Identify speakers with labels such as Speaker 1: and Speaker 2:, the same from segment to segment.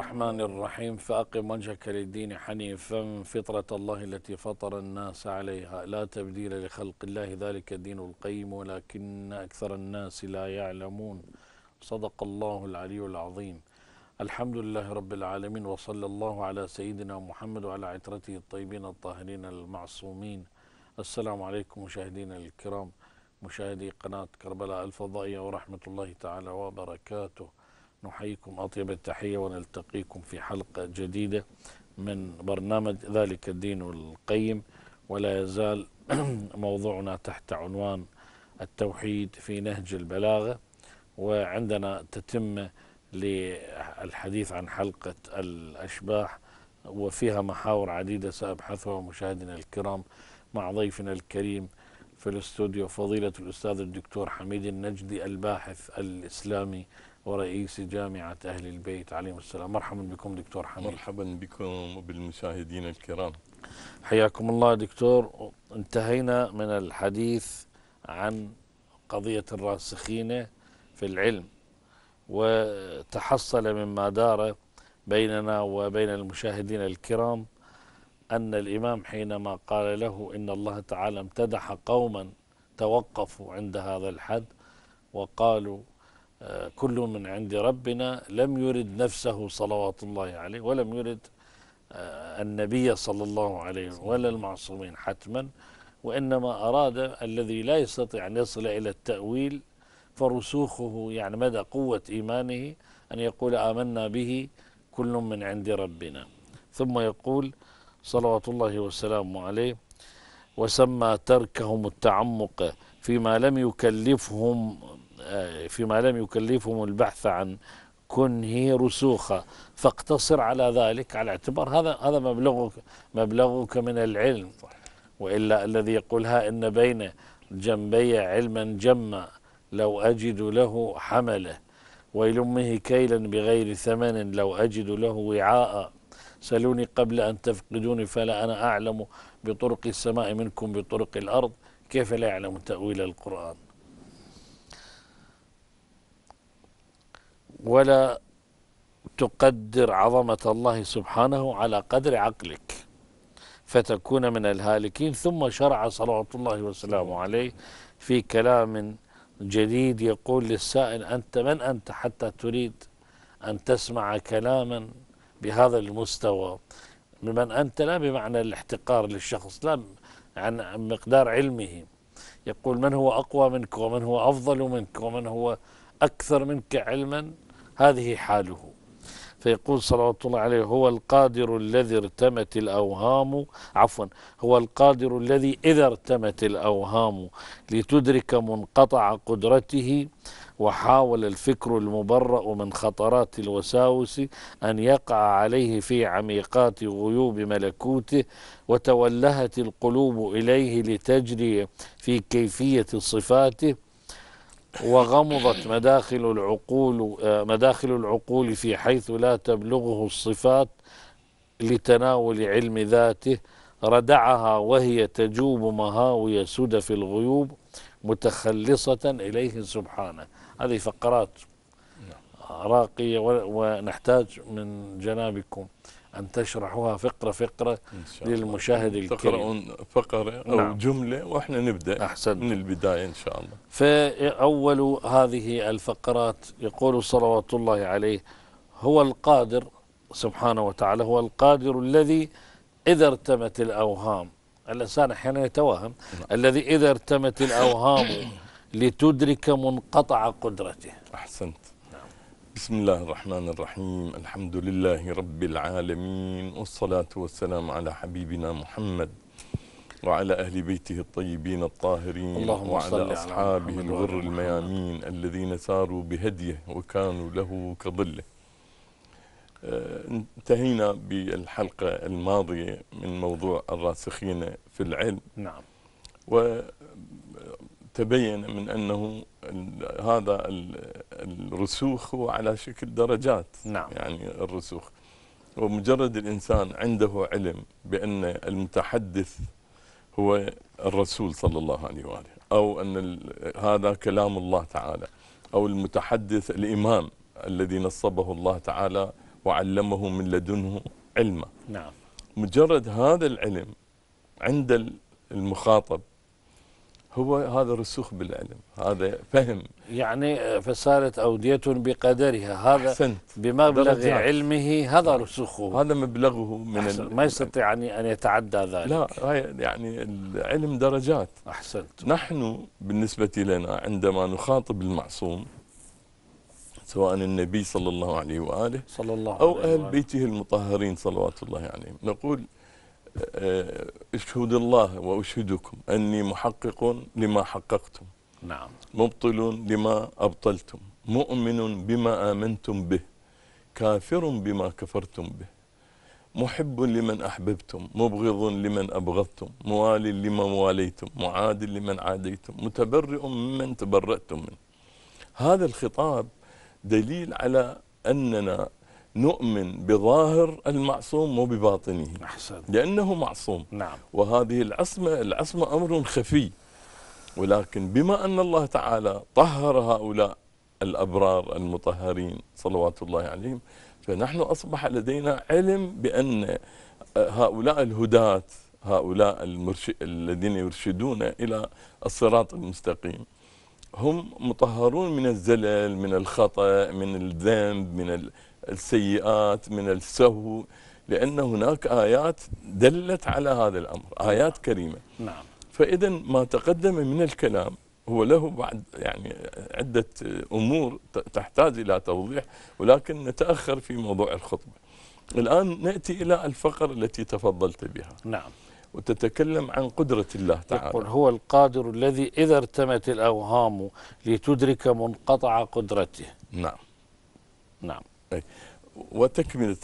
Speaker 1: الرحمن الرحيم فأقم وجهك للدين حنيفا فطرة الله التي فطر الناس عليها لا تبديل لخلق الله ذلك الدين القيم ولكن أكثر الناس لا يعلمون صدق الله العلي العظيم الحمد لله رب العالمين وصلى الله على سيدنا محمد وعلى عترته الطيبين الطاهرين المعصومين السلام عليكم مشاهدينا الكرام مشاهدي قناة كربلاء الفضائية ورحمة الله تعالى وبركاته نحييكم أطيب التحية ونلتقيكم في حلقة جديدة من برنامج ذلك الدين القيم ولا يزال موضوعنا تحت عنوان التوحيد في نهج البلاغة وعندنا تتمة للحديث عن حلقة الأشباح وفيها محاور عديدة سأبحثها مشاهدينا الكرام مع ضيفنا الكريم في الاستوديو فضيلة الأستاذ الدكتور حميد النجدي الباحث الإسلامي ورئيس جامعة أهل البيت عليهم السلام مرحبا بكم دكتور حميد مرحبا بكم وبالمشاهدين الكرام حياكم الله دكتور انتهينا من الحديث عن قضية الراسخين في العلم وتحصل مما دار بيننا وبين المشاهدين الكرام أن الإمام حينما قال له إن الله تعالى امتدح قوما توقفوا عند هذا الحد وقالوا كل من عند ربنا لم يرد نفسه صلوات الله عليه ولم يرد آه، النبي صلى الله عليه وسلم ولا المعصومين حتما وإنما أراد الذي لا يستطيع أن يصل إلى التأويل فرسوخه يعني مدى قوة إيمانه أن يقول آمنا به كل من عند ربنا ثم يقول صلوات الله وسلامه عليه وسمى تركهم التعمق فيما لم يكلفهم آه، فيما لم يكلفهم البحث عن كنه رسوخا فاقتصر على ذلك على اعتبار هذا هذا مبلغك مبلغك من العلم والا الذي يقولها ان بين جنبي علما جما لو اجد له حمله ولامه كيلا بغير ثمن لو اجد له وعاء سلوني قبل ان تفقدوني فلا انا اعلم بطرق السماء منكم بطرق الارض كيف لا يعلم تاويل القران ولا تقدر عظمة الله سبحانه على قدر عقلك فتكون من الهالكين ثم شرع صلوات الله وسلامه عليه في كلام جديد يقول للسائل أنت من أنت حتى تريد أن تسمع كلاما بهذا المستوى من أنت لا بمعنى الاحتقار للشخص لا عن مقدار علمه يقول من هو أقوى منك ومن هو أفضل منك ومن هو أكثر منك علما هذه حاله فيقول صلوات الله عليه هو القادر الذي ارتمت الأوهام عفوا هو القادر الذي إذا ارتمت الأوهام لتدرك منقطع قدرته وحاول الفكر المبرأ من خطرات الوساوس أن يقع عليه في عميقات غيوب ملكوته وتولهت القلوب إليه لتجري في كيفية صفاته وغمضت مداخل العقول آه، مداخل العقول في حيث لا تبلغه الصفات لتناول علم ذاته ردعها وهي تجوب مهاوي سدف الغيوب متخلصة إليه سبحانه هذه فقرات نعم. راقية ونحتاج من جنابكم أن تشرحوها فقرة فقرة للمشاهد الكريم تقرؤون فقرة أو نعم.
Speaker 2: جملة وإحنا نبدأ أحسن. من البداية إن شاء الله
Speaker 1: فأول هذه الفقرات يقول صلوات الله عليه هو القادر سبحانه وتعالى هو القادر الذي إذا ارتمت الأوهام الإنسان أحيانا يتوهم نعم. الذي إذا ارتمت الأوهام لتدرك منقطع قدرته
Speaker 2: أحسنت بسم الله الرحمن الرحيم الحمد لله رب العالمين والصلاة والسلام على حبيبنا محمد وعلى أهل بيته الطيبين الطاهرين اللهم وعلى أصحابه الغر الميامين الذين ساروا بهديه وكانوا له كظله انتهينا بالحلقة الماضية من موضوع الراسخين في العلم نعم تبين من أنه هذا الرسوخ هو على شكل درجات نعم. يعني الرسوخ ومجرد الإنسان عنده علم بأن المتحدث هو الرسول صلى الله عليه وآله أو أن هذا كلام الله تعالى أو المتحدث الإمام الذي نصبه الله تعالى وعلمه من لدنه علما نعم مجرد هذا العلم عند المخاطب هو هذا رسوخ بالعلم هذا فهم
Speaker 1: يعني فصارت أودية بقدرها هذا أحسنت. بمبلغ علمه هذا رسوخه هذا مبلغه من أحسن. ما يستطيع يعني أن يتعدى ذلك لا
Speaker 2: يعني العلم درجات أحسنت نحن بالنسبة لنا عندما نخاطب المعصوم سواء النبي صلى الله عليه وآله صلى الله أو أهل بيته المطهرين صلوات الله عليهم نقول آه، اشهد الله واشهدكم اني محقق لما حققتم نعم مبطل لما ابطلتم مؤمن بما امنتم به كافر بما كفرتم به محب لمن احببتم مبغض لمن ابغضتم موال لمن واليتم معاد لمن عاديتم متبرئ ممن تبرأتم منه هذا الخطاب دليل على اننا نؤمن بظاهر المعصوم مو بباطنه أحسن. لأنه معصوم نعم. وهذه العصمة العصمة أمر خفي ولكن بما أن الله تعالى طهر هؤلاء الأبرار المطهرين صلوات الله عليهم فنحن أصبح لدينا علم بأن آه، هؤلاء الهداة هؤلاء الذين يرشدون إلى الصراط المستقيم هم مطهرون من الزلل من الخطأ من الذنب من ال... السيئات من السهو لأن هناك آيات دلت على هذا الأمر آيات كريمة نعم فإذا ما تقدم من الكلام هو له بعد يعني عدة أمور تحتاج إلى توضيح ولكن نتأخر في موضوع الخطبة الآن نأتي إلى الفقرة التي تفضلت بها نعم وتتكلم عن قدرة الله تعالى يقول هو القادر الذي إذا ارتمت الأوهام لتدرك
Speaker 1: منقطع قدرته
Speaker 2: نعم نعم وتكملة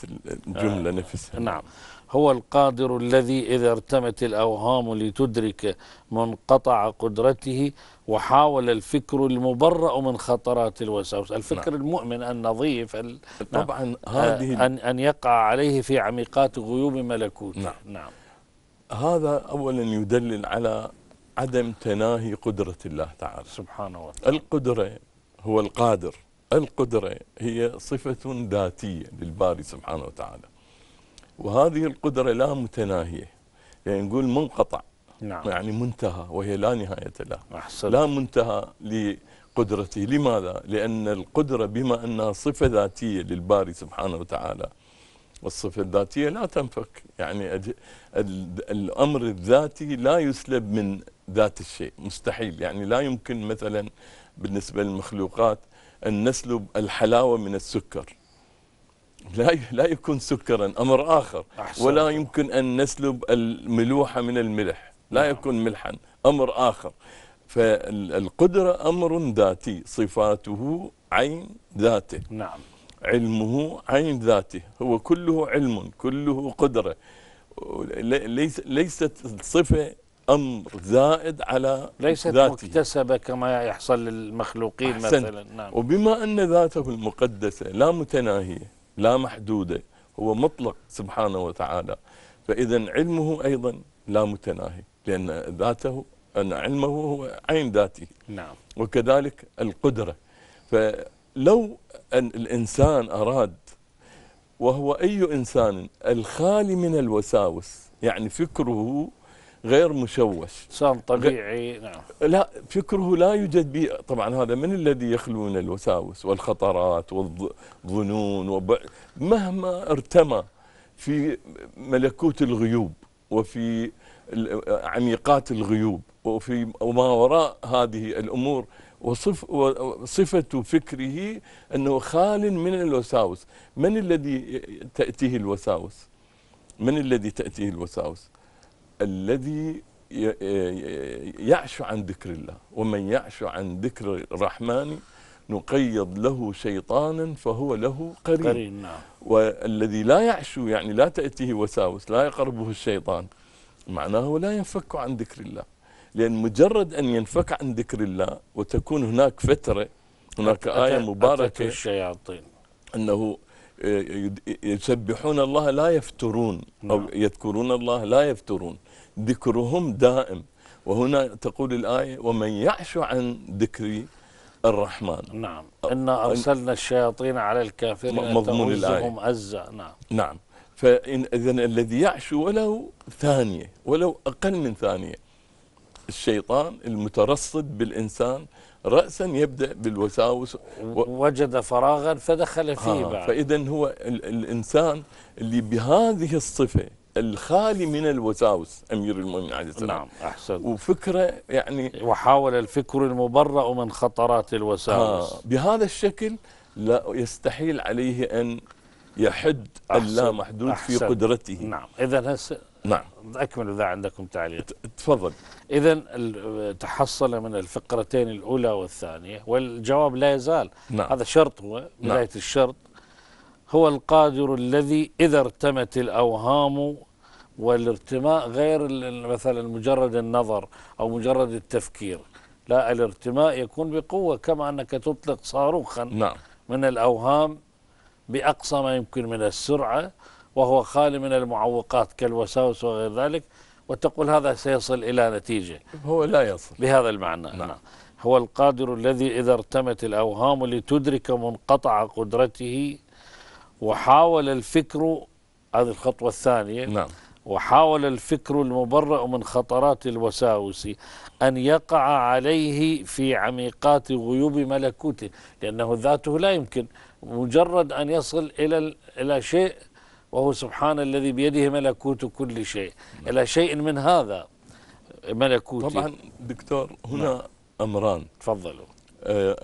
Speaker 2: الجملة آه نفسها نعم
Speaker 1: هو القادر الذي إذا ارتمت الأوهام لتدرك منقطع قدرته وحاول الفكر المبرأ من خطرات الوساوس الفكر نعم. المؤمن النظيف ال... نعم. طبعا نعم. هذه أن, أن يقع عليه في عميقات غيوب ملكوت نعم. نعم
Speaker 2: هذا أولا يدلل على عدم تناهي قدرة الله تعالى سبحانه وتعالى القدرة هو القادر القدرة هي صفة ذاتية للباري سبحانه وتعالى وهذه القدرة لا متناهية يعني نقول منقطع نعم. يعني منتهى وهي لا نهاية لها أحسن. لا منتهى لقدرته لماذا؟ لأن القدرة بما أنها صفة ذاتية للباري سبحانه وتعالى والصفة الذاتية لا تنفك يعني الأمر الذاتي لا يسلب من ذات الشيء مستحيل يعني لا يمكن مثلا بالنسبة للمخلوقات أن نسلب الحلاوة من السكر لا لا يكون سكرا أمر آخر أحسن. ولا يمكن أن نسلب الملوحة من الملح لا نعم. يكون ملحا أمر آخر فالقدرة أمر ذاتي صفاته عين ذاته نعم علمه عين ذاته هو كله علم كله قدرة ليست صفة امر زائد على ليست ذاته. مكتسبه كما يحصل للمخلوقين أحسن. مثلا نعم. وبما ان ذاته المقدسه لا متناهيه لا محدوده هو مطلق سبحانه وتعالى فاذا علمه ايضا لا متناهي لان ذاته ان علمه هو عين ذاته نعم وكذلك القدره فلو ان الانسان اراد وهو اي انسان الخالي من الوساوس يعني فكره غير مشوش صام طبيعي نعم لا فكره لا يوجد بي طبعا هذا من الذي يخلو من الوساوس والخطرات والظنون وب... مهما ارتمى في ملكوت الغيوب وفي عميقات الغيوب وفي وما وراء هذه الامور وصف وصفة فكره أنه خال من الوساوس من الذي تأتيه الوساوس من الذي تأتيه الوساوس الذي يعش عن ذكر الله ومن يعش عن ذكر الرحمن نقيض له شيطانا فهو له قرين, قرين نعم. والذي لا يعشو يعني لا تأتيه وساوس لا يقربه الشيطان معناه لا ينفك عن ذكر الله لأن مجرد أن ينفك عن ذكر الله وتكون هناك فترة هناك آية مباركة
Speaker 1: الشياطين
Speaker 2: أنه يسبحون الله لا يفترون أو نعم. يذكرون الله لا يفترون ذكرهم دائم وهنا تقول الآية ومن يعش عن ذكر الرحمن
Speaker 1: نعم إنا أرسلنا الشياطين على الكافرين مضمون الآية أزا نعم
Speaker 2: نعم فإن إذن الذي يعش ولو ثانية ولو أقل من ثانية الشيطان المترصد بالإنسان رأسا يبدأ بالوساوس و... وجد فراغا فدخل فيه آه بعد فإذا هو ال الإنسان اللي بهذه الصفة الخالي من الوساوس امير المؤمنين عليه السلام نعم احسن وفكره يعني وحاول الفكر المبرأ من خطرات الوساوس آه بهذا الشكل لا يستحيل عليه ان يحد اللامحدود محدود في قدرته نعم اذا هسه نعم
Speaker 1: اكمل اذا عندكم تعليق تفضل إذا تحصل من الفقرتين الأولى والثانية والجواب لا يزال نعم. هذا شرط هو نعم. بداية نعم. الشرط هو القادر الذي إذا ارتمت الأوهام والارتماء غير مثلا مجرد النظر أو مجرد التفكير لا الارتماء يكون بقوة كما أنك تطلق صاروخا نعم. من الأوهام بأقصى ما يمكن من السرعة وهو خالي من المعوقات كالوساوس وغير ذلك وتقول هذا سيصل إلى نتيجة هو لا يصل بهذا المعنى نعم. نعم. هو القادر الذي إذا ارتمت الأوهام لتدرك منقطع قدرته وحاول الفكر هذه الخطوة الثانية نعم. وحاول الفكر المبرأ من خطرات الوساوس أن يقع عليه في عميقات غيوب ملكوته لأنه ذاته لا يمكن مجرد أن يصل إلى إلى شيء وهو سبحان الذي بيده ملكوت كل شيء إلى شيء من هذا
Speaker 2: ملكوتي طبعا دكتور هنا نعم. أمران تفضلوا آه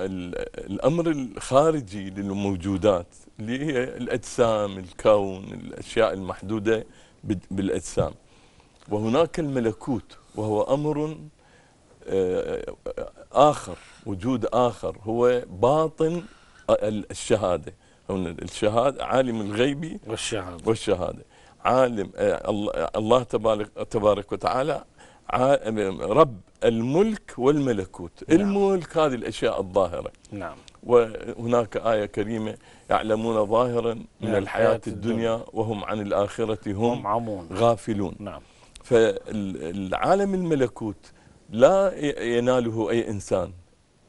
Speaker 2: الأمر الخارجي للموجودات اللي هي الأجسام الكون الأشياء المحدودة بالأجسام وهناك الملكوت وهو أمر آه، آخر وجود آخر هو باطن الشهادة أو الشهادة عالم الغيب والشهادة والشهادة عالم آه، الله تبارك تبارك وتعالى رب الملك والملكوت نعم. الملك هذه الأشياء الظاهرة نعم وهناك آية كريمة يعلمون ظاهرا من نعم. الحياة الدنيا, الدنيا وهم عن الآخرة هم, هم عمون. غافلون نعم فالعالم الملكوت لا يناله أي إنسان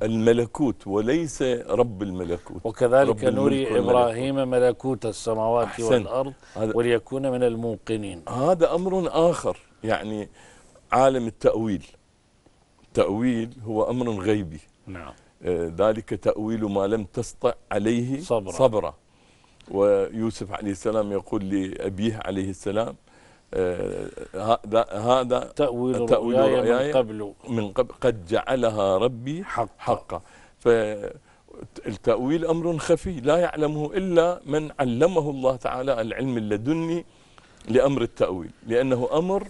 Speaker 2: الملكوت وليس رب الملكوت وكذذلك نري إبراهيم
Speaker 1: ملكوت السماوات أحسن. والأرض
Speaker 2: وليكون من الموقنين هذا أمر آخر يعني عالم التأويل التأويل هو أمر غيبي نعم آه، ذلك تأويل ما لم تسطع عليه صبرا, صبرا. ويوسف عليه السلام يقول لأبيه عليه السلام آه، هذا تأويل, تأويل من قبل من قبل قد جعلها ربي حقا, حقا فالتأويل أمر خفي لا يعلمه إلا من علمه الله تعالى العلم اللدني لأمر التأويل لأنه أمر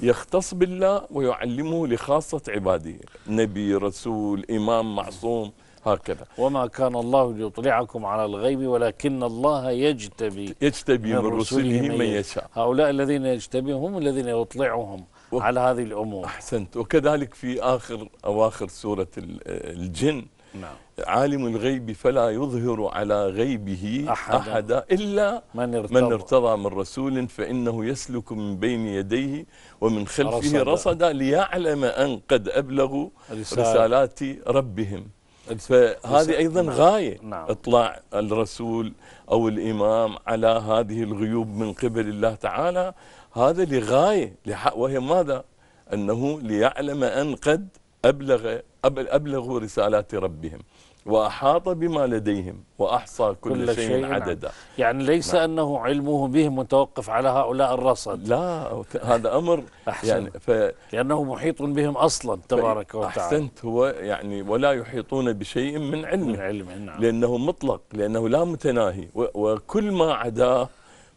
Speaker 2: يختص بالله ويعلمه لخاصة عباده نبي رسول إمام معصوم هكذا
Speaker 1: وما كان الله ليطلعكم على الغيب ولكن الله
Speaker 2: يجتبي يجتبي من, من رسله من يشاء
Speaker 1: هؤلاء الذين يجتبيهم هم الذين يطلعهم و... على هذه الأمور
Speaker 2: أحسنت وكذلك في آخر أواخر سورة الجن نعم. عالم الغيب فلا يظهر على غيبه أحدا, أحدا إلا من ارتضى, من ارتضى من رسول فإنه يسلك من بين يديه ومن خلفه رصدا رصد ليعلم أن قد أبلغوا رسالات ربهم فهذه ايضا نعم. غايه نعم. اطلاع الرسول او الامام على هذه الغيوب من قبل الله تعالى هذا لغايه وهي ماذا؟ انه ليعلم ان قد ابلغ ابلغوا رسالات ربهم وأحاط بما لديهم وأحصى كل, كل شيء, شيء نعم. عددا يعني ليس نعم. أنه علمه بهم متوقف على هؤلاء الرصد لا هذا أمر أحسن يعني ف... لأنه محيط بهم أصلا تبارك وتعالى أحسنت هو يعني ولا يحيطون بشيء من علمه من علمه نعم. لأنه مطلق لأنه لا متناهي و... وكل ما عداه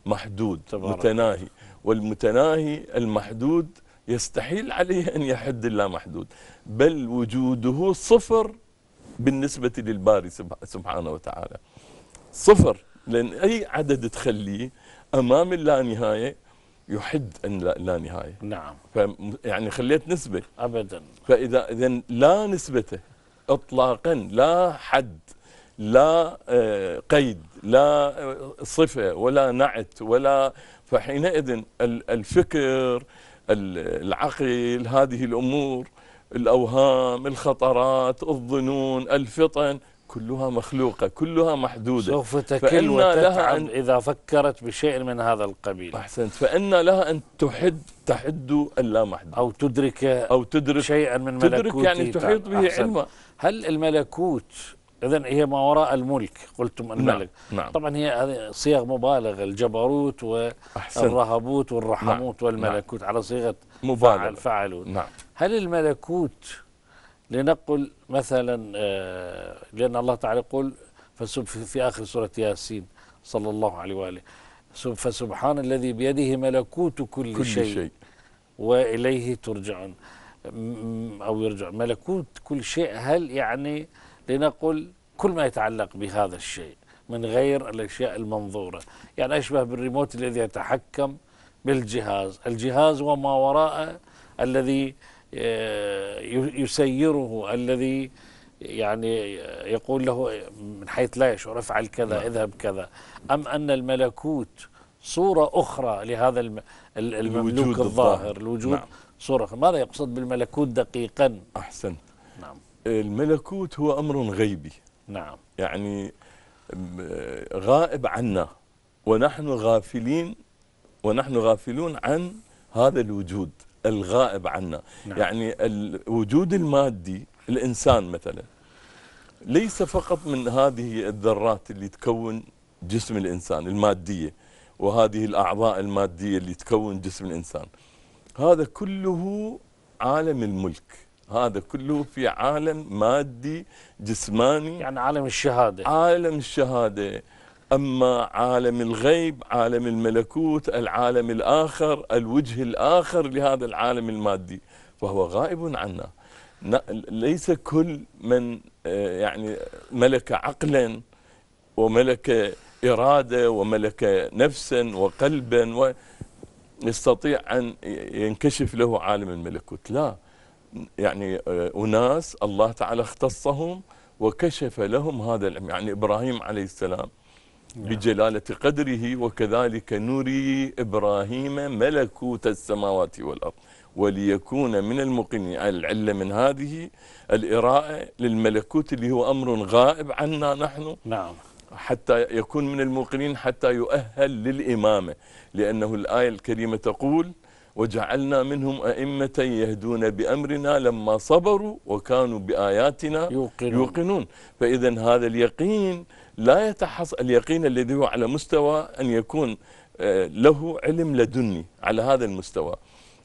Speaker 2: محدود تبارك متناهي والمتناهي المحدود يستحيل عليه أن يحد الله محدود بل وجوده صفر بالنسبة للباري سبحانه وتعالى صفر لأن أي عدد تخليه أمام اللانهاية يحد أن لا نهاية نعم يعني خليت نسبة أبدا فإذا إذا لا نسبة إطلاقا لا حد لا آه، قيد لا آه، صفة ولا نعت ولا فحينئذ الفكر العقل هذه الأمور الأوهام الخطرات الظنون الفطن كلها مخلوقة كلها محدودة سوف تكل وتتعب أن إذا فكرت بشيء من هذا القبيل أحسنت فإن لها أن تحد تحد اللامحدود أو تدرك
Speaker 1: أو تدرك شيئا من ملكوت تدرك يعني تحيط به علما هل الملكوت إذا هي ما وراء الملك قلتم نعم، الملك نعم. نعم. طبعا هي هذه صيغ مبالغة الجبروت والرهبوت نعم، والرحموت نعم. والملكوت على صيغة مبالغة فعل فعلون نعم. هل الملكوت لنقل مثلا آه، لأن الله تعالى يقول في آخر سورة ياسين صلى الله عليه وآله فسبحان الذي بيده ملكوت كل, كل شيء, شيء وإليه ترجعون أو يرجع ملكوت كل شيء هل يعني آه لنقل كل ما يتعلق بهذا الشيء من غير الأشياء المنظورة يعني أشبه بالريموت الذي يتحكم بالجهاز الجهاز وما وراءه الذي آه، يسيره الذي يعني آه، يقول له آه، من حيث لا يشعر افعل كذا نعم. اذهب كذا أم أن الملكوت صورة أخرى
Speaker 2: لهذا المملوك الظاهر الوجود نعم.
Speaker 1: صورة ماذا يقصد
Speaker 2: بالملكوت دقيقا احسنت الملكوت هو أمر غيبي نعم يعني غائب عنا ونحن غافلين ونحن غافلون عن هذا الوجود الغائب عنا نعم. يعني الوجود المادي الإنسان مثلا ليس فقط من هذه الذرات اللي تكون جسم الإنسان المادية وهذه الأعضاء المادية اللي تكون جسم الإنسان هذا كله عالم الملك هذا كله في عالم مادي جسماني يعني عالم الشهادة عالم الشهادة أما عالم الغيب عالم الملكوت العالم الآخر الوجه الآخر لهذا العالم المادي فهو غائب عنا ليس كل من آه، يعني ملك عقلا وملك إرادة وملك نفسا وقلبا و يستطيع أن ينكشف له عالم الملكوت لا يعني آه، أناس الله تعالى اختصهم وكشف لهم هذا العلم يعني إبراهيم عليه السلام بجلالة قدره وكذلك نري إبراهيم ملكوت السماوات والأرض وليكون من المقنين يعني العلة من هذه الإراءة للملكوت اللي هو أمر غائب عنا نحن نعم حتى يكون من الموقنين حتى يؤهل للإمامة لأنه الآية الكريمة تقول وجعلنا منهم أئمة يهدون بأمرنا لما صبروا وكانوا بآياتنا يوقنون, يوقنون. فإذا هذا اليقين لا يتحصل اليقين الذي هو على مستوى أن يكون آه، له علم لدني على هذا المستوى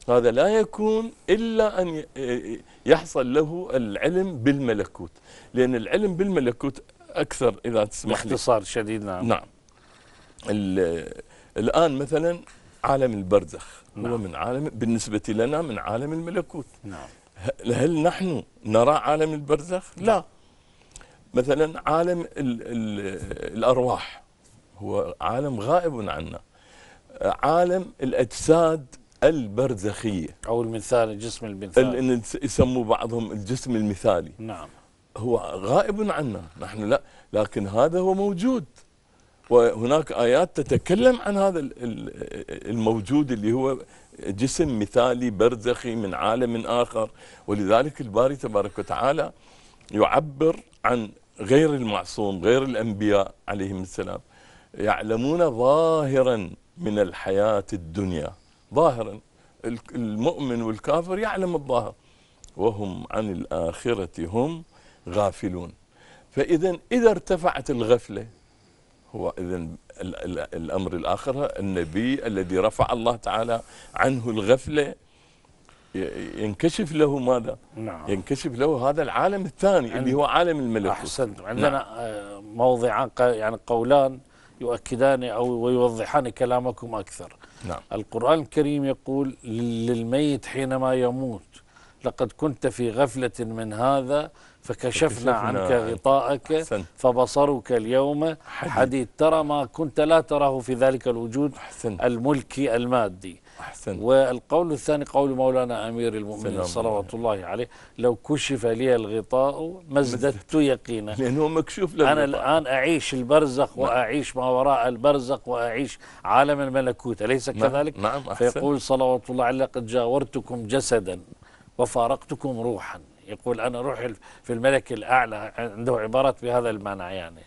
Speaker 2: هذا لا يكون إلا أن آه، آه، يحصل له العلم بالملكوت لأن العلم بالملكوت أكثر إذا تسمح لي باختصار شديد نعم نعم الآن مثلا عالم البرزخ نعم. هو من عالم بالنسبة لنا من عالم الملكوت نعم. هل نحن نرى عالم البرزخ؟ نعم. لا مثلا عالم الـ الـ الأرواح هو عالم غائب عنا عالم الأجساد البرزخية أو المثال الجسم المثالي يسموا بعضهم الجسم المثالي نعم هو غائب عنا نحن لا لكن هذا هو موجود وهناك آيات تتكلم عن هذا الموجود اللي هو جسم مثالي برزخي من عالم آخر ولذلك الباري تبارك وتعالى يعبر عن غير المعصوم غير الأنبياء عليهم السلام يعلمون ظاهرا من الحياة الدنيا ظاهرا المؤمن والكافر يعلم الظاهر وهم عن الآخرة هم غافلون فإذا إذا ارتفعت الغفلة هو إذا الأمر الآخر النبي الذي رفع الله تعالى عنه الغفلة ينكشف له ماذا؟ نعم. ينكشف له هذا العالم الثاني اللي هو عالم الملك احسنت
Speaker 3: نعم. عندنا
Speaker 1: نعم. موضعان يعني قولان يؤكدان أو ويوضحان كلامكم أكثر نعم. القرآن الكريم يقول للميت حينما يموت لقد كنت في غفلة من هذا فكشفنا عنك غطاءك أحسن. فبصرك اليوم حديد ترى ما كنت لا تراه في ذلك الوجود أحسن. الملكي المادي أحسن. والقول الثاني قول مولانا أمير المؤمنين صلوات الله عليه لو كشف لي الغطاء ما ازددت يقينا لأنه
Speaker 2: مكشوف له أنا
Speaker 1: الآن أعيش البرزخ نعم. وأعيش ما وراء البرزخ وأعيش عالم الملكوت أليس نعم. كذلك؟ نعم. نعم. أحسن. فيقول صلوات الله عليه لقد جاورتكم جسدا وفارقتكم روحا يقول أنا روحي في الملك الأعلى عنده عبارات بهذا المعنى يعني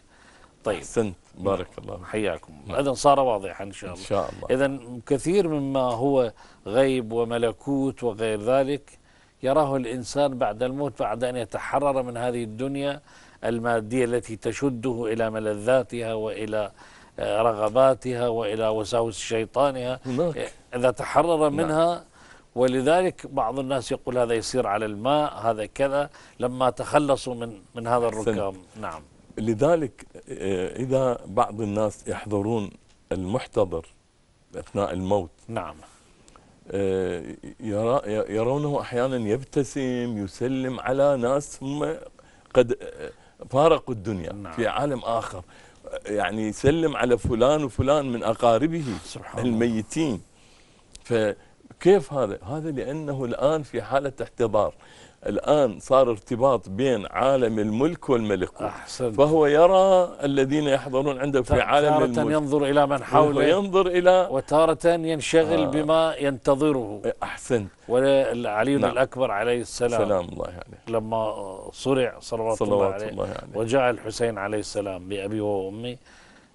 Speaker 1: طيب أحسنت بارك الله حياكم نعم. إذا صار واضحا إن شاء الله, إن شاء الله. إذا كثير مما هو غيب وملكوت وغير ذلك يراه الإنسان بعد الموت بعد أن يتحرر من هذه الدنيا المادية التي تشده إلى ملذاتها وإلى آه، رغباتها وإلى وساوس شيطانها إذا تحرر منها نعم. ولذلك بعض الناس يقول هذا يسير على الماء هذا كذا لما تخلصوا من من هذا الركام نعم
Speaker 2: لذلك آه، إذا بعض الناس يحضرون المحتضر أثناء الموت نعم آه، يرونه أحيانا يبتسم يسلم على ناس هم قد آه، فارقوا الدنيا نعم. في عالم آخر يعني يسلم على فلان وفلان من أقاربه سبحان الميتين الله. كيف هذا؟ هذا لأنه الآن في حالة احتضار الآن صار ارتباط بين عالم الملك والملكوت أحسن. فهو يرى الذين يحضرون عنده في عالم الملك تارة ينظر إلى من حوله ينظر إلى
Speaker 1: وتارة ينشغل آه. بما ينتظره إيه، أحسن وعلي نعم. الأكبر عليه السلام سلام الله عليه لما صرع صلوات, صلوات الله, عليه الله عليه وجاء الحسين عليه السلام بأبي وأمي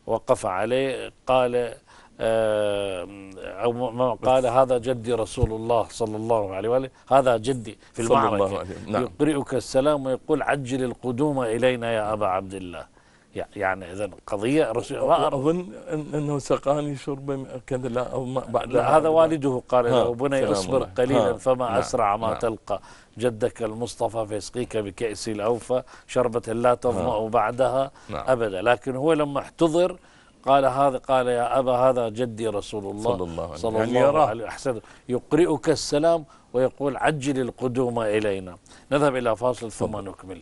Speaker 1: وقف عليه قال آه، أو ما قال هذا جدي رسول الله صلى الله عليه وآله هذا جدي في المعركة صلى الله عليه نعم. يقرئك السلام ويقول عجل القدوم إلينا يا أبا عبد الله يعني اذا قضيه رسول اظن
Speaker 2: انه سقاني شرب كذا لا او ما بعد لا هذا والده قال له بني اصبر قليلا فما ها نعم، اسرع ما ها نعم.
Speaker 1: تلقى جدك المصطفى فيسقيك بكأس الاوفى شربه لا تظمأ بعدها نعم. ابدا لكن هو لما احتضر قال هذا قال يا أبا هذا جدي رسول الله صلى الله عليه وسلم يعني يراه وسلم يقرئك السلام ويقول عجل القدوم إلينا نذهب إلى فاصل ثم نكمل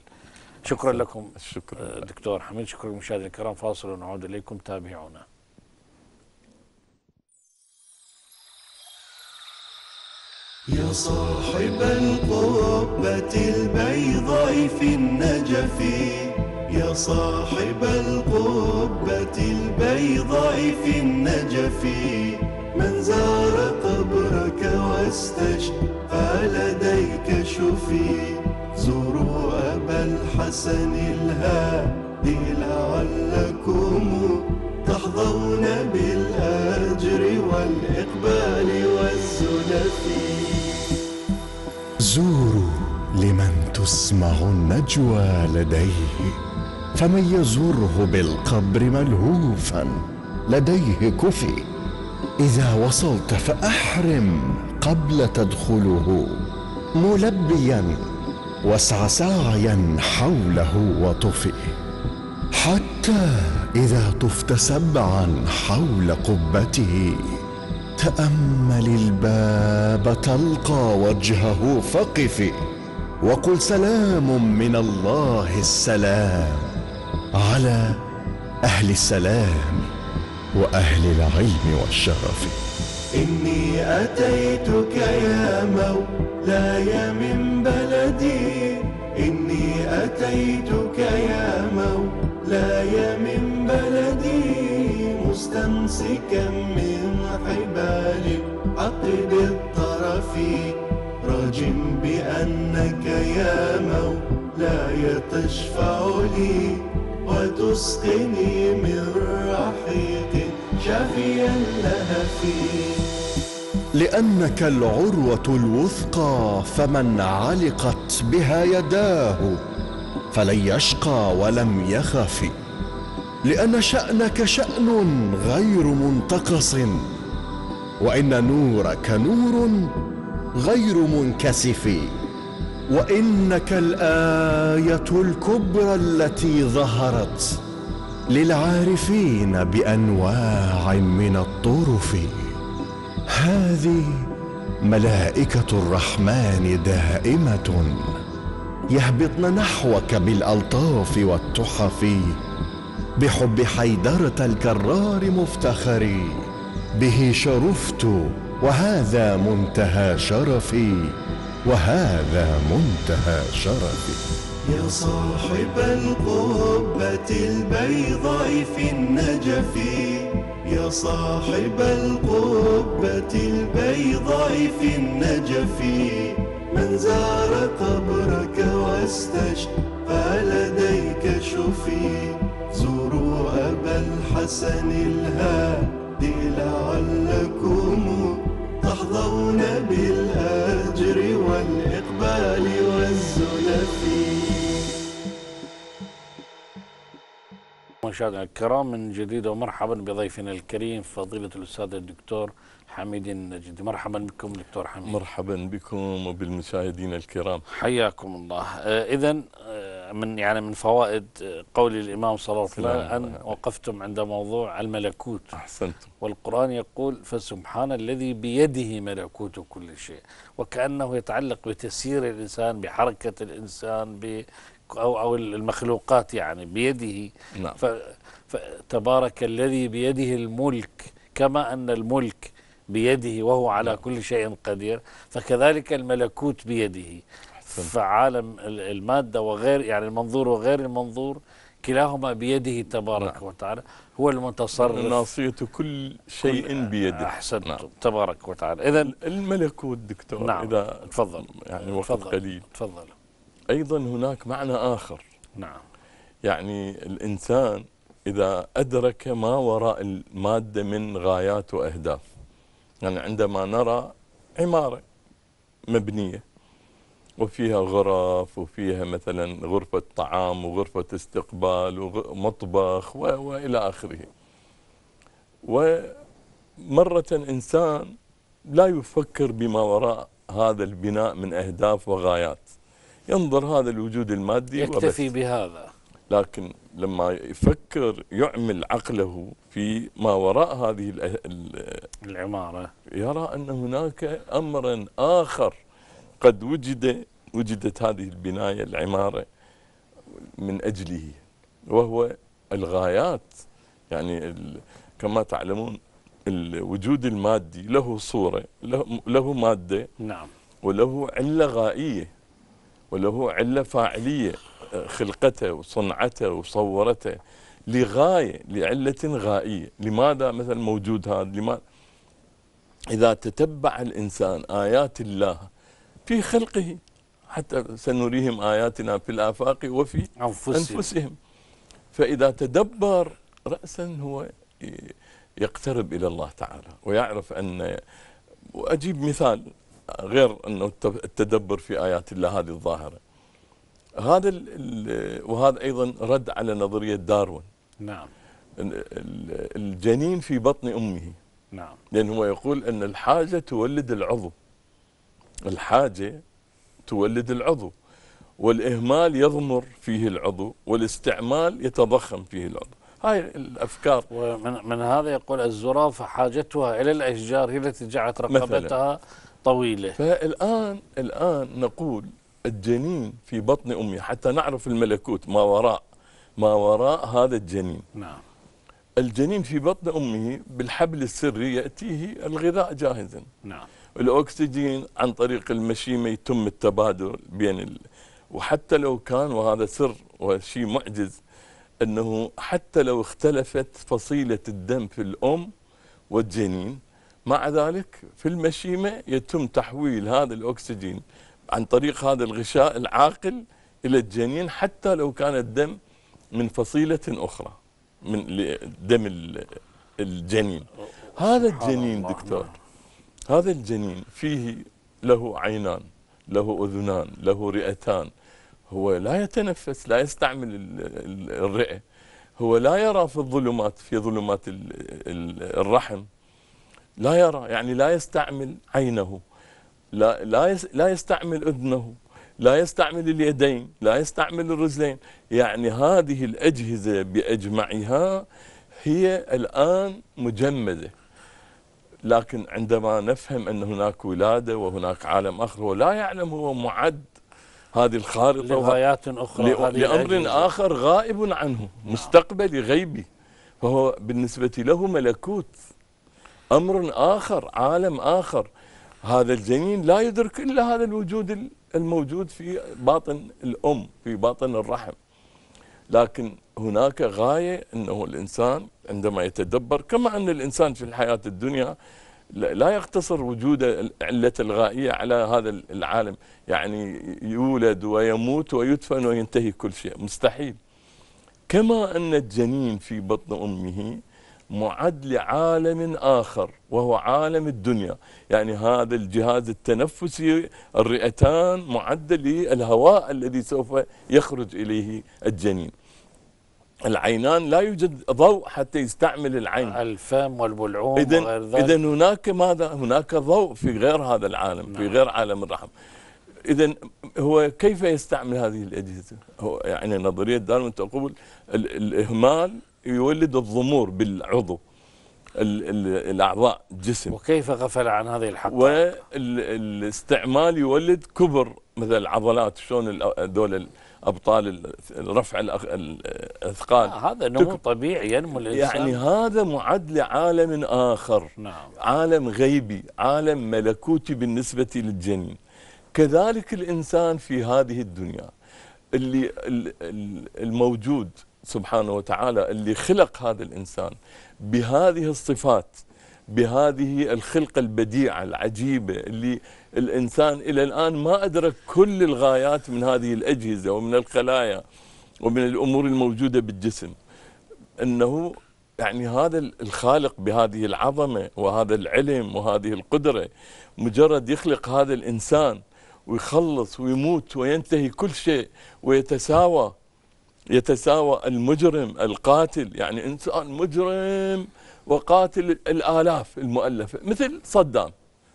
Speaker 1: شكرا لكم شكرا آه، دكتور حميد شكرا للمشاهدين الكرام فاصل ونعود إليكم تابعونا
Speaker 3: يا صاحب القبة البيضاء في النجف يا صاحب القبة البيضاء في النجف من زار قبرك واستشفى لديك شفي زوروا أبا الحسن الهادي لعلكم تحظون بالأجر والإقبال والزلف
Speaker 4: زوروا لمن تسمع النجوى لديه فمن يزره بالقبر ملهوفا لديه كفي اذا وصلت فاحرم قبل تدخله ملبيا واسع سعيا حوله وطفي حتى اذا طفت سبعا حول قبته تامل الباب تلقى وجهه فقفي وقل سلام من الله السلام على أهل السلام وأهل العلم والشرف
Speaker 3: إني أتيتك يا مولاي من بلدي إني أتيتك يا مولاي من بلدي مستمسكا من حبال عقد الطرف راجم بأنك يا مولاي تشفع لي وتسقني من رحيق شافيا في
Speaker 4: لأنك العروة الوثقى فمن علقت بها يداه فلن يشقى ولم يخف لأن شأنك شأن غير منتقص وإن نورك نور غير منكسف وانك الايه الكبرى التي ظهرت للعارفين بانواع من الطرف هذه ملائكه الرحمن دائمه يهبطن نحوك بالالطاف والتحف بحب حيدره الكرار مفتخري به شرفت وهذا منتهى شرفي وهذا منتهى شرفي يا
Speaker 3: صاحب القبة البيضاء في النجف يا صاحب القبة البيضاء في النجف من زار قبرك واستشفى لديك شفي زوروا أبا الحسن الهادي لعلكم تحظون بالأجر والإقبال والزلفي
Speaker 1: مشاهدينا الكرام من جديد ومرحبا بضيفنا الكريم فضيلة الأستاذ الدكتور حميد النجد مرحبا بكم دكتور حميد
Speaker 2: مرحبا بكم وبالمشاهدين الكرام
Speaker 1: حياكم الله آه، إذا آه، من يعني من فوائد قول الامام صلى الله عليه وسلم ان وقفتم عند موضوع الملكوت احسنتم والقران يقول فسبحان الذي بيده ملكوت كل شيء وكانه يتعلق بتسيير الانسان بحركه الانسان ب او او المخلوقات يعني بيده نعم. فتبارك الذي بيده الملك كما ان الملك بيده وهو على نعم. كل شيء قدير فكذلك الملكوت بيده في عالم المادة وغير يعني المنظور وغير المنظور كلاهما بيده تبارك نعم. وتعالى هو
Speaker 2: المتصرف ناصية كل شيء كل بيده أحسنتم نعم. تبارك وتعالى إذا الملكوت دكتور نعم. إذا تفضل يعني وقت تفضل. قليل تفضل أيضا هناك معنى آخر نعم يعني الإنسان إذا أدرك ما وراء المادة من غايات وأهداف يعني عندما نرى عمارة مبنية وفيها غرف وفيها مثلا غرفة طعام وغرفة استقبال ومطبخ وإلى آخره ومرة إنسان لا يفكر بما وراء هذا البناء من أهداف وغايات ينظر هذا الوجود المادي يكتفي وبس. بهذا لكن لما يفكر يعمل عقله في ما وراء هذه العمارة يرى أن هناك أمرا آخر قد وجد وجدت هذه البناية العمارة من أجله وهو الغايات يعني كما تعلمون الوجود المادي له صورة له, له مادة نعم وله علة غائية وله علة فاعلية خلقته وصنعته وصورته لغاية لعلة غائية لماذا مثلا موجود هذا لماذا إذا تتبع الإنسان آيات الله في خلقه حتى سنريهم آياتنا في الآفاق وفي أنفسهم, أنفسهم. فإذا تدبر رأسا هو يقترب إلى الله تعالى ويعرف أن وأجيب مثال غير أنه التدبر في آيات الله هذه الظاهرة هذا وهذا أيضا رد على نظرية داروين نعم الجنين في بطن أمه نعم لأن هو يقول أن الحاجة تولد العضو الحاجة تولد العضو والإهمال يضمر فيه العضو والاستعمال يتضخم فيه العضو
Speaker 1: هاي الافكار ومن من هذا يقول الزرافه حاجتها الى الاشجار
Speaker 2: هي التي جعلت رقبتها طويله فالان الان نقول الجنين في بطن امه حتى نعرف الملكوت ما وراء ما وراء هذا الجنين نعم الجنين في بطن امه بالحبل السري ياتيه الغذاء جاهزا نعم الأكسجين عن طريق المشيمة يتم التبادل بين ال... وحتى لو كان وهذا سر وشيء معجز أنه حتى لو اختلفت فصيلة الدم في الأم والجنين مع ذلك في المشيمة يتم تحويل هذا الأكسجين عن طريق هذا الغشاء العاقل إلى الجنين حتى لو كان الدم من فصيلة أخرى من دم الجنين هذا الجنين دكتور هذا الجنين فيه له عينان له أذنان له رئتان هو لا يتنفس لا يستعمل الرئة هو لا يرى في الظلمات في ظلمات الرحم لا يرى يعني لا يستعمل عينه لا لا لا يستعمل اذنه لا يستعمل اليدين لا يستعمل الرجلين يعني هذه الاجهزه باجمعها هي الان مجمده لكن عندما نفهم أن هناك ولادة وهناك عالم آخر هو لا يعلم هو معد هذه الخارطة لغايات أخرى لأمر آخر غائب عنه مستقبلي غيبي فهو بالنسبة له ملكوت أمر آخر عالم آخر هذا الجنين لا يدرك إلا هذا الوجود الموجود في باطن الأم في باطن الرحم لكن هناك غاية أنه الإنسان عندما يتدبر كما أن الإنسان في الحياة الدنيا لا يقتصر وجود علة الغائية على هذا العالم يعني يولد ويموت ويدفن وينتهي كل شيء مستحيل كما أن الجنين في بطن أمه معد لعالم آخر وهو عالم الدنيا يعني هذا الجهاز التنفسي الرئتان معدة للهواء الذي سوف يخرج إليه الجنين العينان لا يوجد ضوء حتى يستعمل العين الفم والبلعوم إذن وغير ذلك إذا هناك ماذا؟ هناك ضوء في غير هذا العالم نعم. في غير عالم الرحم إذا هو كيف يستعمل هذه الأجهزة؟ هو يعني نظرية داروين تقول الإهمال يولد الضمور بالعضو الأعضاء الجسم وكيف غفل عن هذه الحقائق؟ والاستعمال يولد كبر مثل العضلات شلون دول ابطال رفع الاثقال آه هذا نمو طبيعي ينمو الانسان يعني هذا معد لعالم اخر نعم. عالم غيبي عالم ملكوتي بالنسبه للجنين كذلك الانسان في هذه الدنيا اللي الموجود سبحانه وتعالى اللي خلق هذا الانسان بهذه الصفات بهذه الخلقة البديعة العجيبة اللي الإنسان إلى الآن ما أدرك كل الغايات من هذه الأجهزة ومن الخلايا ومن الأمور الموجودة بالجسم أنه يعني هذا الخالق بهذه العظمة وهذا العلم وهذه القدرة مجرد يخلق هذا الإنسان ويخلص ويموت وينتهي كل شيء ويتساوى يتساوى المجرم القاتل يعني إنسان مجرم وقاتل الآلاف المؤلفة مثل صدام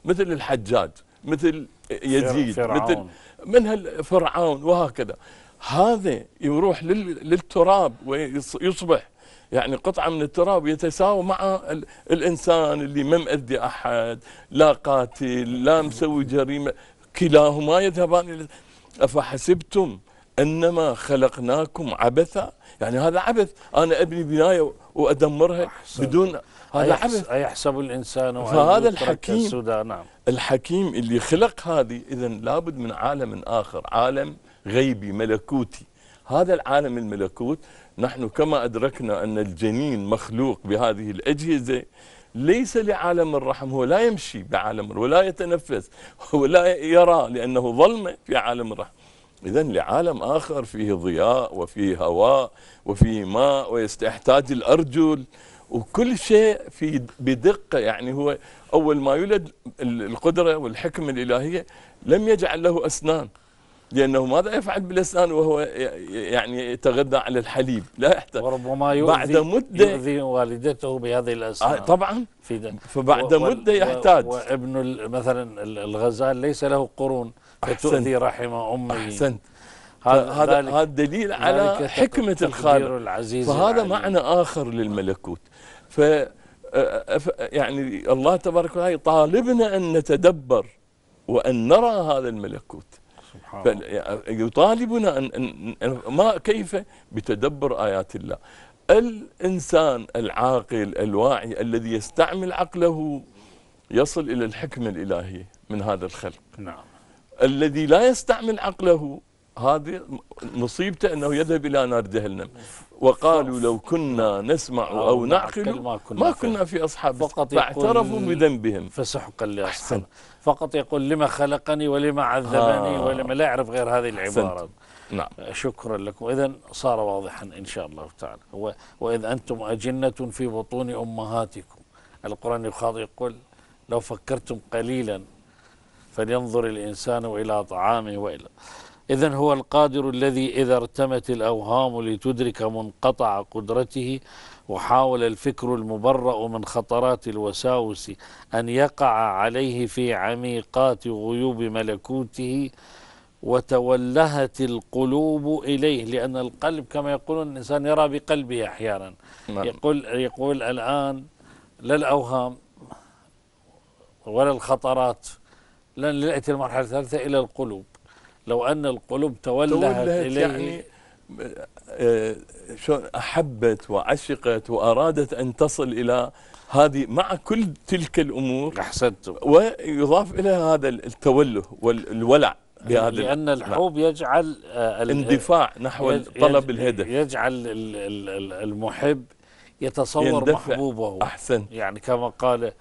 Speaker 2: مثل الحجاج مثل يزيد مثل من فرعون وهكذا هذا يروح للتراب ويصبح يعني قطعة من التراب يتساوى مع الإنسان اللي ما مأذي أحد لا قاتل لا مسوي جريمة كلاهما يذهبان إلى أفحسبتم أنما خلقناكم عبثا يعني هذا عبث أنا أبني بناية وادمرها أحسن. بدون هذا عبث يحسب الانسان فهذا الحكيم السوداء نعم الحكيم اللي خلق هذه اذا لابد من عالم اخر عالم غيبي ملكوتي هذا العالم الملكوت نحن كما ادركنا ان الجنين مخلوق بهذه الاجهزه ليس لعالم الرحم هو لا يمشي بعالم ولا يتنفس ولا يرى لانه ظلمه في عالم الرحم إذا لعالم آخر فيه ضياء وفيه هواء وفيه ماء ويستحتاج الأرجل وكل شيء في بدقة يعني هو أول ما يولد القدرة والحكمة الإلهية لم يجعل له أسنان لأنه ماذا يفعل بالأسنان وهو يعني يتغذى على الحليب لا يحتاج وربما يؤذي بعد مدة
Speaker 1: يؤذي والدته بهذه الأسنان آه طبعا في فبعد و مدة يحتاج وابن مثلا الغزال ليس له قرون فتؤذي رحم أمي أحسنت هذا هذا دليل على حكمة الخالق العزيز فهذا العليم.
Speaker 2: معنى آخر للملكوت ف يعني الله تبارك وتعالى يطالبنا أن نتدبر وأن نرى هذا الملكوت سبحان يطالبنا أن ما كيف بتدبر آيات الله الإنسان العاقل الواعي الذي يستعمل عقله يصل إلى الحكمة الإلهية من هذا الخلق نعم الذي لا يستعمل عقله هذه مصيبته انه يذهب الى نار جهنم وقالوا لو كنا نسمع او, أو نعقل ما كنا, ما كنا في اصحاب فقط فاعترفوا بذنبهم
Speaker 1: فسحقا لاصحاب فقط يقول لما خلقني ولما عذبني آه ولما لا يعرف غير هذه العباره نعم شكرا لكم إذا صار واضحا إن شاء الله تعالى وإذ أنتم أجنة في بطون أمهاتكم القرآن يخاطب يقول لو فكرتم قليلا فلينظر الإنسان إلى طعامه وإلى إذا هو القادر الذي إذا ارتمت الأوهام لتدرك منقطع قدرته وحاول الفكر المبرأ من خطرات الوساوس أن يقع عليه في عميقات غيوب ملكوته وتولهت القلوب إليه لأن القلب كما يقولون الإنسان يرى بقلبه أحيانا نعم. يقول, يقول الآن لا الأوهام ولا الخطرات لن ياتي المرحلة الثالثة إلى القلوب لو أن
Speaker 2: القلوب تولهت, تولهت إليه يعني آه، شلون أحبت وعشقت وأرادت أن تصل إلى هذه مع كل تلك الأمور أحسنتم ويضاف إليها هذا التوله والولع بهذا لأن الحب
Speaker 1: يجعل آه، الاندفاع نحو طلب الهدف يجعل المحب يتصور محبوبه أحسن يعني كما قال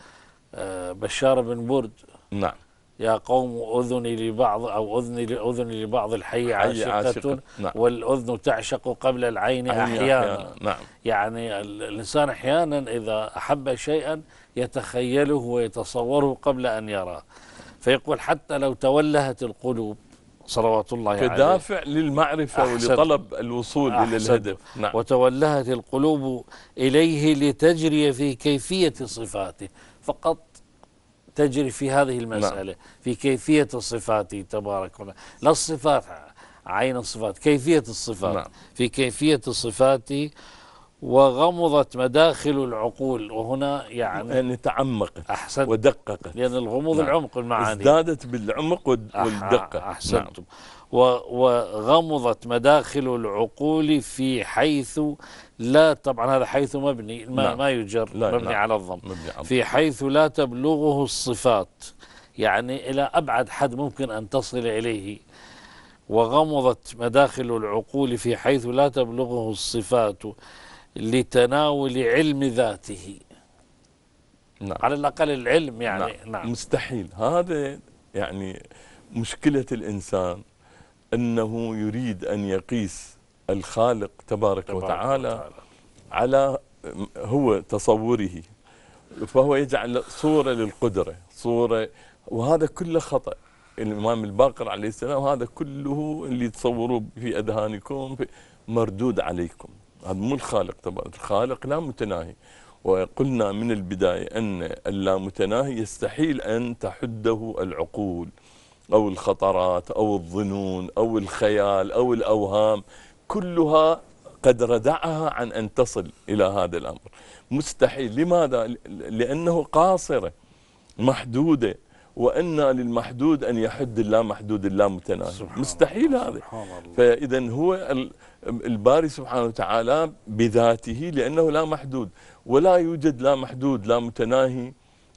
Speaker 1: آه، بشار بن برد نعم يا قوم أذني لبعض أو أذني لأذني لبعض الحي عاشقة نعم. والأذن تعشق قبل العين أحيانا نعم. نعم. يعني الإنسان أحيانا إذا أحب شيئا يتخيله ويتصوره قبل أن يراه فيقول حتى لو تولهت القلوب صلوات الله عليه كدافع يعني للمعرفة ولطلب الوصول إلى الهدف نعم. وتولهت القلوب إليه لتجري في كيفية صفاته فقط تجري في هذه المسألة نعم. في كيفية الصفات تبارك وتعالى لا الصفات عين الصفات كيفية الصفات نعم. في كيفية الصفات وغمضت مداخل العقول وهنا يعني يعني تعمقت أحسنت ودققت لأن الغموض نعم. العمق المعاني ازدادت بالعمق والدقة أحسنتم نعم. وغمضت مداخل العقول في حيث لا طبعا هذا حيث مبني ما, نعم. ما يجر لا مبني, لا نعم. على الضم مبني على في حيث لا تبلغه الصفات يعني إلى أبعد حد ممكن أن تصل إليه وغمضت مداخل العقول في حيث لا تبلغه الصفات
Speaker 2: لتناول
Speaker 1: علم ذاته نعم. على الأقل العلم
Speaker 2: يعني نعم. نعم. مستحيل هذا يعني مشكلة الإنسان أنه يريد أن يقيس الخالق تبارك, تبارك وتعالى, وتعالى على هو تصوره فهو يجعل صورة للقدرة صورة وهذا كله خطأ الإمام الباقر عليه السلام هذا كله اللي تصوروه في أذهانكم في مردود عليكم هذا مو الخالق طبعا الخالق لا متناهي وقلنا من البداية أن اللا متناهي يستحيل أن تحده العقول أو الخطرات أو الظنون أو الخيال أو الأوهام كلها قد ردعها عن أن تصل إلى هذا الأمر مستحيل لماذا؟ لأنه قاصرة محدودة وأن للمحدود أن يحد الله محدود الله متناهي مستحيل هذا فإذا هو الباري سبحانه وتعالى بذاته لأنه لا محدود ولا يوجد لا محدود لا متناهي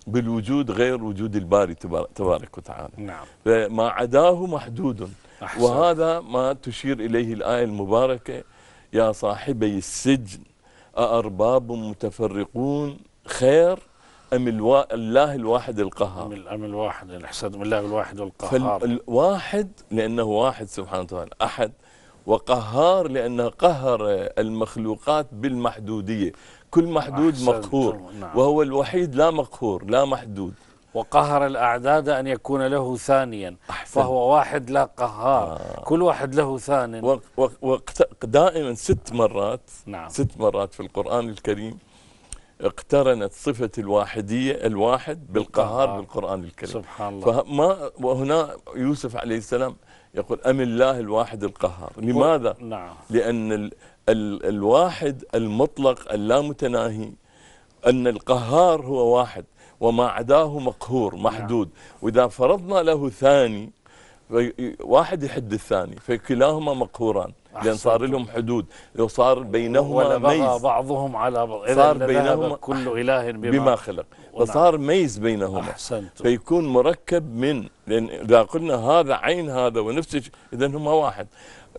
Speaker 2: بالوجود غير وجود الباري تبارك وتعالى نعم. فما عداه محدود أحسن. وهذا ما تشير إليه الآية المباركة يا صاحبي السجن أأرباب متفرقون خير أم الوا... الله الواحد القهار أم الواحد الحسد الله الواحد القهار فالواحد لأنه واحد سبحانه وتعالى أحد وقهار لأنه قهر المخلوقات بالمحدودية كل محدود مقهور نعم. وهو الوحيد لا مقهور لا محدود
Speaker 1: وقهر الأعداد أن يكون له ثانيا أحسن. فهو واحد لا قهار آه. كل
Speaker 2: واحد له ثان و... و... و... دائما ست مرات نعم. ست مرات في القرآن الكريم اقترنت صفة الواحدية الواحد بالقهار بالقرآن الكريم سبحان الله فما وهنا يوسف عليه السلام يقول أم الله الواحد القهار لماذا؟ نعم. لأن ال الواحد المطلق اللامتناهي أن القهار هو واحد وما عداه مقهور محدود نعم. وإذا فرضنا له ثاني واحد يحد الثاني فكلاهما مقهوران لان صار لهم حدود لو صار بينهما ميز
Speaker 1: بعضهم على بعض صار بينهما كل اله بما, بما خلق
Speaker 2: فصار ميز بينهما أحسنت. فيكون مركب من لان اذا قلنا هذا عين هذا ونفس اذا هما واحد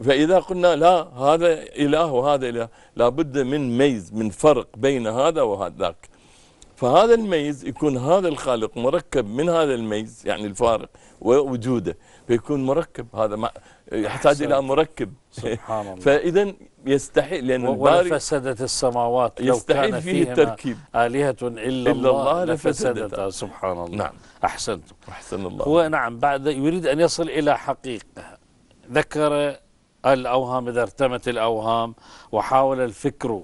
Speaker 2: فإذا قلنا لا هذا إله وهذا إله لابد من ميز من فرق بين هذا وهذاك فهذا الميز يكون هذا الخالق مركب من هذا الميز يعني الفارق ووجوده فيكون مركب هذا ما يحتاج إلى مركب سبحان الله فإذا يستحيل لأن الباري
Speaker 1: فسدت السماوات لو يستحيل كان فيه التركيب
Speaker 2: آلهة إلا, إلا الله, الله لفسدتها سبحان الله نعم
Speaker 1: أحسنتم أحسن الله هو نعم بعد يريد أن يصل إلى حقيقة ذكر الأوهام إذا ارتمت الأوهام وحاول الفكر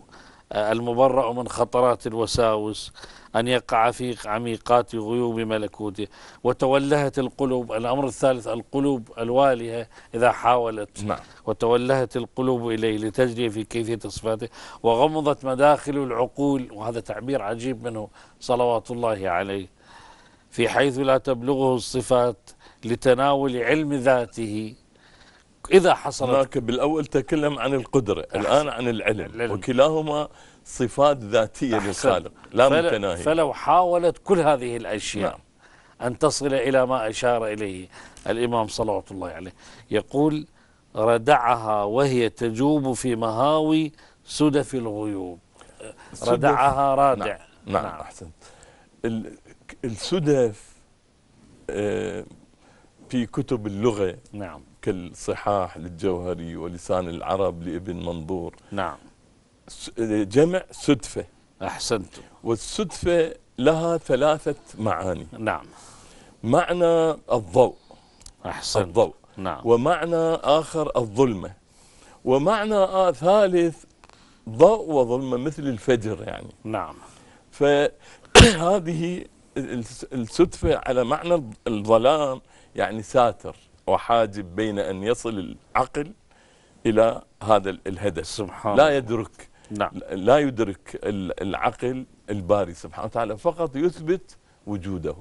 Speaker 1: آه، المبرأ من خطرات الوساوس أن يقع في عميقات غيوب ملكوته وتولهت القلوب الأمر الثالث القلوب الوالية إذا حاولت نعم. وتولهت القلوب إليه لتجري في كيفية صفاته وغمضت مداخل العقول وهذا تعبير عجيب منه صلوات الله عليه في حيث لا تبلغه الصفات لتناول علم ذاته
Speaker 2: إذا حصلت هناك بالأول تكلم عن القدرة أحسن. الآن عن العلم, العلم. وكلاهما صفات ذاتية أحسن. للخالق لا فل... متناهية فلو حاولت كل هذه الأشياء نعم.
Speaker 1: أن تصل إلى ما أشار إليه الإمام صلوات الله عليه يقول ردعها وهي تجوب في مهاوي سدف الغيوب ردعها رادع نعم, نعم.
Speaker 2: نعم. أحسنت السدف آه، في كتب اللغة نعم كالصحاح للجوهري ولسان العرب لابن منظور نعم جمع سدفة أحسنت والسدفة لها ثلاثة معاني نعم معنى الضوء أحسنت الضوء نعم ومعنى آخر الظلمة ومعنى ثالث ضوء وظلمة مثل الفجر يعني نعم فهذه السدفة على معنى الظلام يعني ساتر وحاجب بين أن يصل العقل إلى هذا الهدف سبحان لا يدرك نعم. لا يدرك العقل الباري سبحانه وتعالى فقط يثبت وجوده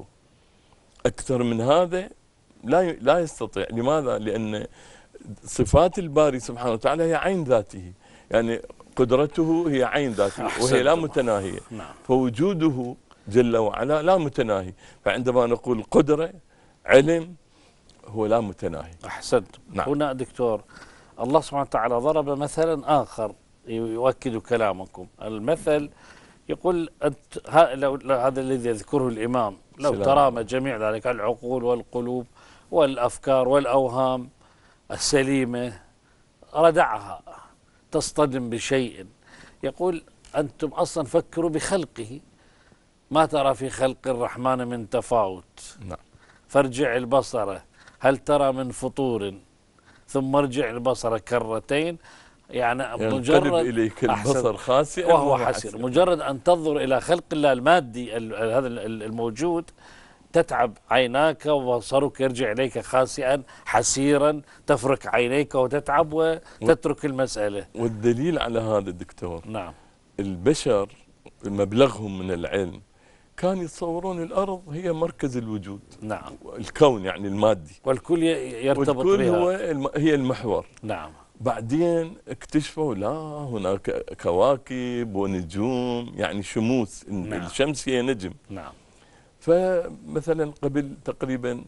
Speaker 2: أكثر من هذا لا لا يستطيع لماذا؟ لأن صفات الباري سبحانه وتعالى هي عين ذاته يعني قدرته هي عين ذاته وهي لا متناهية نعم. فوجوده جل وعلا لا متناهي فعندما نقول قدرة علم هو لا متناهي أحسنت نعم. هنا دكتور
Speaker 1: الله سبحانه وتعالى ضرب مثلا آخر يؤكد كلامكم المثل يقول أنت لو هذا الذي يذكره الإمام لو ترام جميع ذلك العقول والقلوب والأفكار والأوهام السليمة ردعها تصطدم بشيء يقول أنتم أصلا فكروا بخلقه ما ترى في خلق الرحمن من تفاوت نعم. فارجع البصره هل ترى من فطور ثم ارجع البصر كرتين يعني, يعني مجرد إليك البصر خاسئا وهو حسير مجرد أن تنظر إلى خلق الله المادي هذا الموجود تتعب عيناك وبصرك يرجع إليك خاسئا حسيرا تفرك عينيك
Speaker 2: وتتعب وتترك المسألة والدليل على هذا الدكتور نعم البشر مبلغهم من العلم كانوا يتصورون الارض هي مركز الوجود نعم الكون يعني المادي والكل يرتبط والكل بها هو الم... هي المحور نعم بعدين اكتشفوا لا هناك كواكب ونجوم يعني شموس نعم. الشمس هي نجم نعم فمثلا قبل تقريبا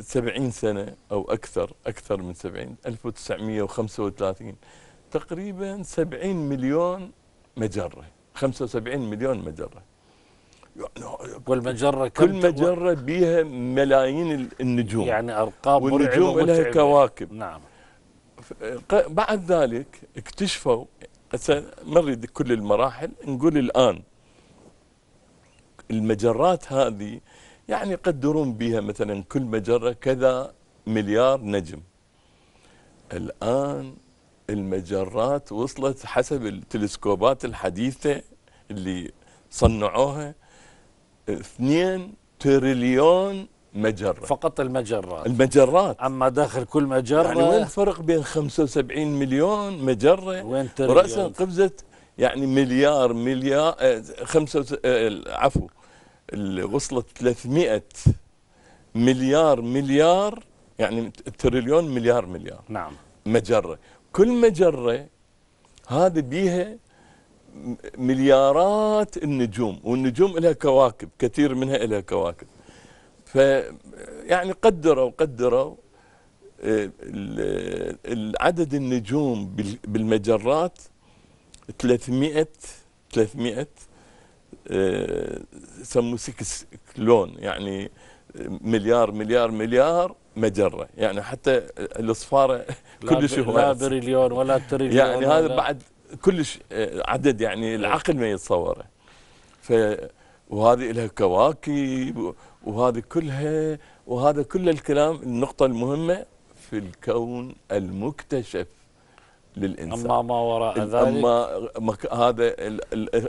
Speaker 2: 70 سنة أو أكثر أكثر من 70 1935 تقريبا 70 مليون مجرة 75 مليون مجرة كل مجرة كل مجرة بيها ملايين النجوم يعني أرقام والنجوم لها كواكب نعم بعد ذلك اكتشفوا ما نريد كل المراحل نقول الآن المجرات هذه يعني يقدرون بها مثلا كل مجرة كذا مليار نجم الآن المجرات وصلت حسب التلسكوبات الحديثة اللي صنعوها 2 تريليون مجرة فقط المجرات المجرات أما داخل كل مجرة يعني وين الفرق بين 75 مليون مجرة وين تريليون ورأسا قفزة يعني مليار مليار آه، خمسة آه، عفوا وصلت 300 مليار مليار يعني تريليون مليار مليار نعم مجرة كل مجرة هذه بيها مليارات النجوم والنجوم لها كواكب كثير منها لها كواكب ف يعني قدروا قدروا آه، العدد النجوم بالمجرات 300 300 آه، يسموه 6 كلون يعني مليار مليار مليار مجره يعني حتى الاصفاره كلش هوايات لا بريليون
Speaker 1: ولا تريليون يعني هذا بعد
Speaker 2: كلش آه، عدد يعني إيه. العقل ما يتصوره ف وهذه لها كواكب وهذه كلها وهذا كل الكلام النقطة المهمة في الكون المكتشف للإنسان أما ما وراء ذلك أما هذا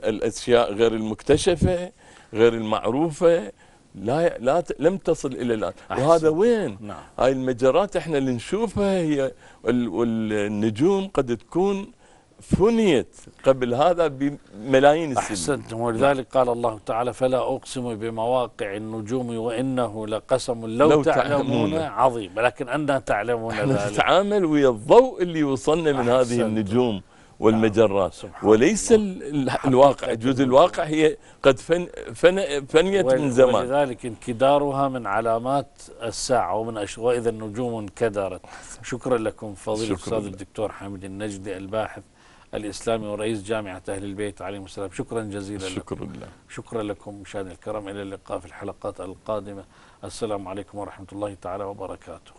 Speaker 2: الأشياء غير المكتشفة غير المعروفة لا لا لم تصل الى الان أحسن. وهذا وين نعم. هاي المجرات احنا اللي نشوفها هي والنجوم قد تكون فنيت قبل هذا بملايين
Speaker 1: السنين أحسنت نعم. ولذلك قال الله تعالى فلا أقسم بمواقع النجوم وإنه لقسم لو, لو تعلمون عظيم لكن أنا تعلمون ذلك
Speaker 2: نتعامل ويا الضوء اللي وصلنا من هذه النجوم والمجرات نعم. وليس الله. الواقع جزء الواقع هي قد فن فن فنيت من زمان
Speaker 1: ولذلك انكدارها من علامات الساعة ومن وإذا النجوم انكدرت شكرا لكم فضيلة الأستاذ الدكتور حامد النجدي الباحث الإسلامي ورئيس جامعة أهل البيت عليهم السلام شكرا جزيلا شكرا لكم الله. شكرا لكم مشاهدي الكرام إلى اللقاء في الحلقات القادمة السلام عليكم ورحمة الله تعالى وبركاته